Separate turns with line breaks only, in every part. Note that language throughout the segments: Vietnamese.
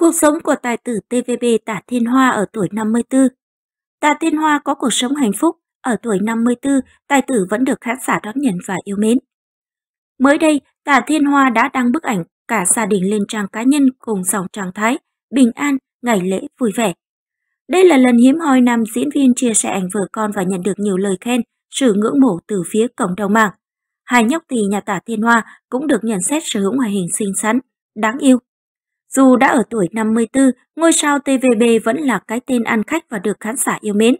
Cuộc sống của tài tử TVB Tạ Thiên Hoa ở tuổi 54 Tạ Thiên Hoa có cuộc sống hạnh phúc, ở tuổi 54, tài tử vẫn được khán giả đón nhận và yêu mến. Mới đây, Tạ Thiên Hoa đã đăng bức ảnh cả gia đình lên trang cá nhân cùng dòng trạng thái bình an, ngày lễ vui vẻ. Đây là lần hiếm hoi nam diễn viên chia sẻ ảnh vợ con và nhận được nhiều lời khen, sự ngưỡng mộ từ phía cộng đồng mạng. Hai nhóc tỳ nhà Tả Thiên Hoa cũng được nhận xét sở hữu ngoại hình xinh xắn, đáng yêu, dù đã ở tuổi 54, ngôi sao TVB vẫn là cái tên ăn khách và được khán giả yêu mến.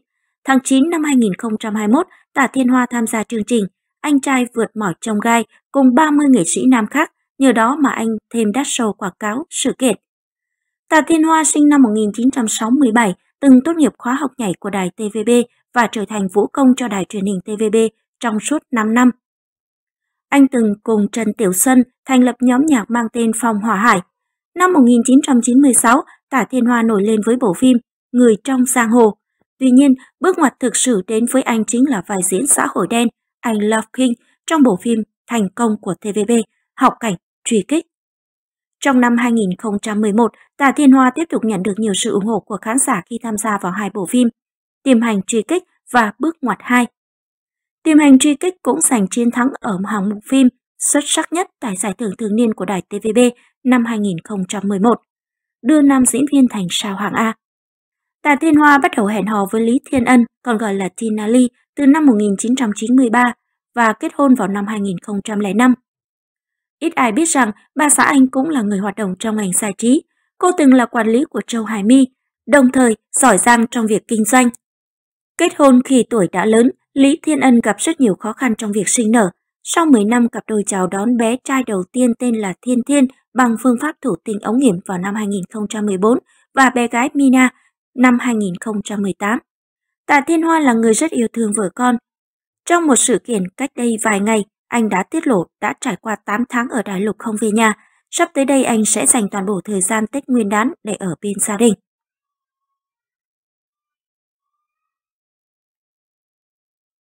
Tháng 9 năm 2021, Tả Thiên Hoa tham gia chương trình Anh trai vượt mỏi trong gai cùng 30 nghệ sĩ nam khác, nhờ đó mà anh thêm đắt show quảng cáo, sự kiện. Tà Thiên Hoa sinh năm 1967, từng tốt nghiệp khóa học nhảy của đài TVB và trở thành vũ công cho đài truyền hình TVB trong suốt 5 năm. Anh từng cùng Trần Tiểu xuân thành lập nhóm nhạc mang tên Phòng Hỏa Hải, Năm 1996, Tả Thiên Hoa nổi lên với bộ phim Người trong giang hồ. Tuy nhiên, bước ngoặt thực sự đến với anh chính là vai diễn xã hội đen I Love King trong bộ phim thành công của TVB, Học cảnh, truy kích. Trong năm 2011, Tà Thiên Hoa tiếp tục nhận được nhiều sự ủng hộ của khán giả khi tham gia vào hai bộ phim Tiềm hành truy kích và Bước ngoặt 2. Tiềm hành truy kích cũng giành chiến thắng ở hạng mục phim xuất sắc nhất tại giải thưởng thường niên của đài TVB năm 2011, đưa nam diễn viên thành sao hạng A. Tạ Thiên Hoa bắt đầu hẹn hò với Lý Thiên Ân, còn gọi là Tina Lee, từ năm 1993 và kết hôn vào năm 2005. Ít ai biết rằng bà xã Anh cũng là người hoạt động trong ngành giải trí. Cô từng là quản lý của Châu Hải My, đồng thời giỏi giang trong việc kinh doanh. Kết hôn khi tuổi đã lớn, Lý Thiên Ân gặp rất nhiều khó khăn trong việc sinh nở. Sau 10 năm cặp đôi chào đón bé trai đầu tiên tên là Thiên Thiên bằng phương pháp thủ tinh ống nghiệm vào năm 2014 và bé gái Mina năm 2018. Tạ Thiên Hoa là người rất yêu thương vợ con. Trong một sự kiện cách đây vài ngày, anh đã tiết lộ đã trải qua 8 tháng ở Đại Lục không về nhà, sắp tới đây anh sẽ dành toàn bộ thời gian Tết Nguyên đán để ở bên gia đình.